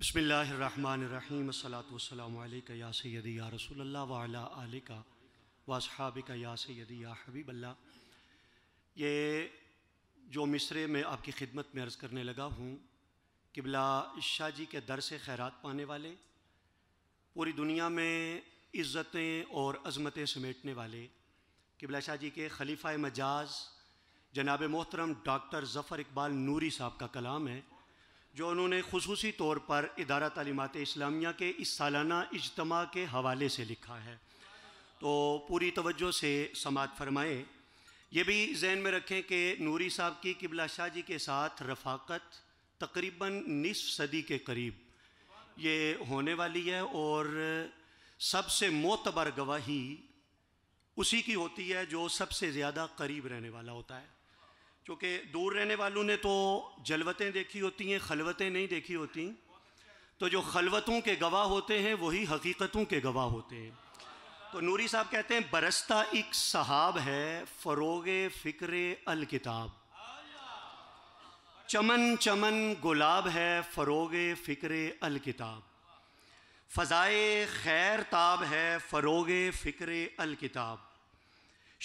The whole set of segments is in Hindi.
बसमीम सलाम या सैदी या रसूल वाल का वासहाब का या सैदी या हबीबल्ला ये जो मिसरे में आपकी खिदमत में अर्ज़ करने लगा हूँ किबला शाह जी के दर से खैरत पाने वाले पूरी दुनिया में इज़्ज़तें और अज़मतें समेटने वाले किबला शाह जी के खलीफा मजाज जनाब मोहतरम डॉक्टर ज़फ़र इकबाल नूरी साहब का कलाम है जो उन्होंने खसूसी तौर पर इदारा तलीमत इस्लामिया के इस सालाना इजतम के हवाले से लिखा है तो पूरी तवज्जो से समात फरमाएँ ये भी जहन में रखें कि नूरी साहब की किबला शाह जी के साथ रफाकत तकरीबन निसफ सदी के करीब ये होने वाली है और सबसे मोतबर गवाही उसी की होती है जो सबसे ज़्यादा करीब रहने वाला होता है क्योंकि दूर रहने वालों ने तो जलवतें देखी होती हैं खलवतें नहीं देखी होती तो जो खलवतों के गवाह होते हैं वही हकीकतों के गवाह होते हैं तो नूरी साहब कहते हैं बरसता एक सहाब है फ़रोग फ़िक्र अल किताब चमन चमन गुलाब है फ़रोग फ़िक्र अल किताब फ़ज़ाए खैर ताब है फ़रोग फ़िक्र अल किताब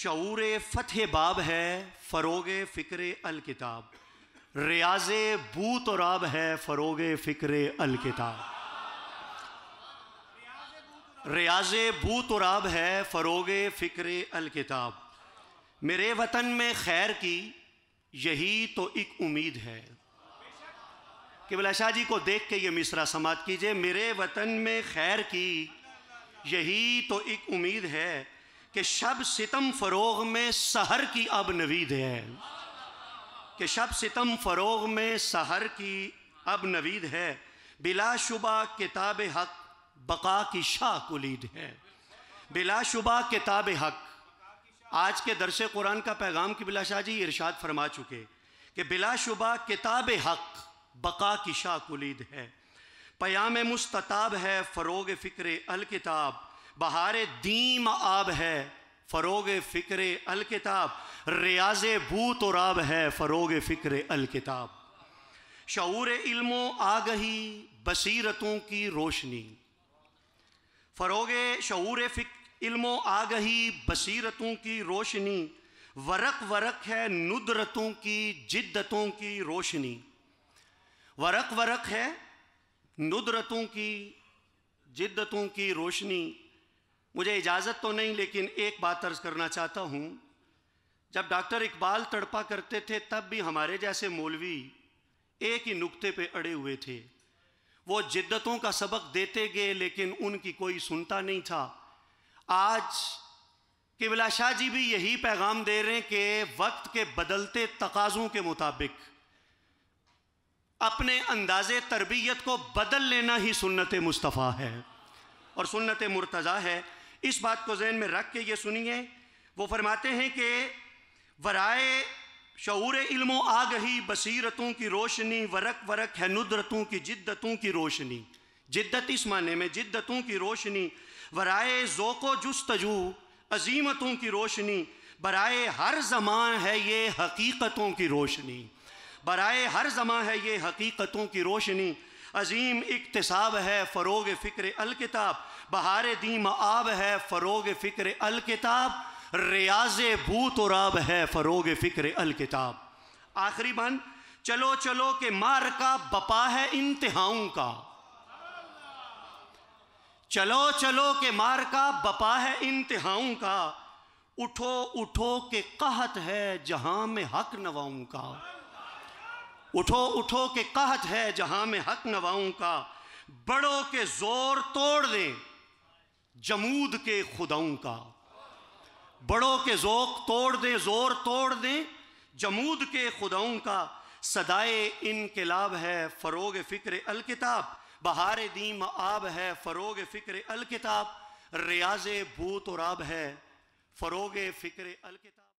शूर फ़तह बाब है फ़रोग फ़िक्र अल रियाज बूत और आब है फ़रोग फ़िक्र अल रियाज बूत और आब है फ़रोग फ़िक्र अल मेरे वतन में खैर की यही तो एक उम्मीद है कि आशा जी को देख के ये मिसरा समात कीजिए मेरे वतन में खैर की यही तो एक उम्मीद है कि शब सितम फरोग में सहर की अब नवीद है कि शब सितम फरोग में सहर की अब नवीद है बिलाशुबा किताब हक बका की शाह कुलीद है बिलाशुबा किताब हक आज के दरस कुरान का पैगाम की बिलाशाह जी इरशाद फरमा चुके कि बिलाशुबा किताब हक बका की शाह कुलीद है पयाम मुस्तताब है फ़रोग फ़िक्र अल किताब बहार दीम आब है फ़रोग फ़िक्र किताब रियाज बू और आब है फ़रोग फ़िक्र किताब शूर आ आगही बसीरतों की रोशनी फ़रोग शूर फ़िक इल्म आगही बसीरतों की रोशनी वरक वरक है नुदरतों की जिद्दतों की रोशनी वरक वरक है नुदरतों की जिद्दतों की रोशनी मुझे इजाज़त तो नहीं लेकिन एक बात अर्ज़ करना चाहता हूँ जब डॉक्टर इकबाल तड़पा करते थे तब भी हमारे जैसे मौलवी एक ही नुक्ते पे अड़े हुए थे वो जिद्दतों का सबक देते गए लेकिन उनकी कोई सुनता नहीं था आज किबला शाह जी भी यही पैगाम दे रहे हैं कि वक्त के बदलते तकाज़ों के मुताबिक अपने अंदाज़े तरबियत को बदल लेना ही सुन्नत मुस्तफ़ा है और सुन्नत मुर्तज़ा है इस बात को जहन में रख के ये सुनिए वो फरमाते हैं कि वराए शूर आ आगही बसीरतों की रोशनी वरक वरक है नुदरतों की जिद्दतों की रोशनी जिद्दत इस माने में जिद्दतों की रोशनी वराए ज़ोको जस्तजू अजीमतों की रोशनी बराए हर जमा है ये हकीकतों की रोशनी बराए हर जमा है ये हकीकतों की रोशनी अजीम इकतसाब है फ़रोग फ़िक्र अलकिताब बहार दीम आब है फ़रोग फ़िक्र अल किताब रियाज भूत और आब है फ़रोग फ़िक्र अल किताब आखिरी बंद चलो चलो के मार का बपा है इंतहाओं का चलो चलो के मार का बपा है इंतहाओं का उठो उठो के कहत है जहां में हक नवाओं का उठो उठो के कहत है जहां में हक नवाओं का बड़ों के जोर तोड़ दें जमूद के खुदाओं का बड़ों के जोक तोड़ दें जोर तोड़ दें जमूद के खुदाओं का सदाए इनकलाब है फ़रोग फ़िक्र अलकिताब बहार दीम आब है फ़रोग फ़िक्र अलकिताब रियाज भूत और आब है फ़रोग फ़िक्र अलकिताब